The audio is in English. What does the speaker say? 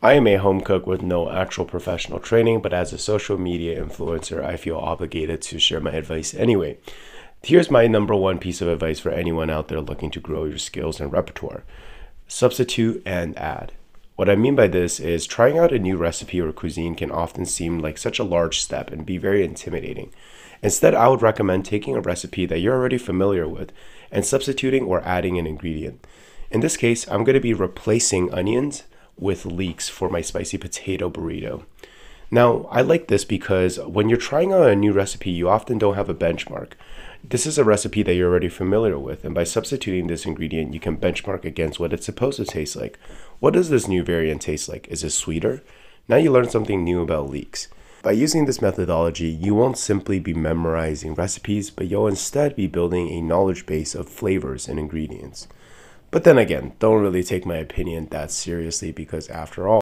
I am a home cook with no actual professional training, but as a social media influencer, I feel obligated to share my advice anyway. Here's my number one piece of advice for anyone out there looking to grow your skills and repertoire substitute and add. What I mean by this is trying out a new recipe or cuisine can often seem like such a large step and be very intimidating. Instead, I would recommend taking a recipe that you're already familiar with and substituting or adding an ingredient. In this case, I'm going to be replacing onions with leeks for my spicy potato burrito. Now, I like this because when you're trying out a new recipe, you often don't have a benchmark. This is a recipe that you're already familiar with, and by substituting this ingredient, you can benchmark against what it's supposed to taste like. What does this new variant taste like? Is it sweeter? Now you learn something new about leeks. By using this methodology, you won't simply be memorizing recipes, but you'll instead be building a knowledge base of flavors and ingredients. But then again, don't really take my opinion that seriously because after all,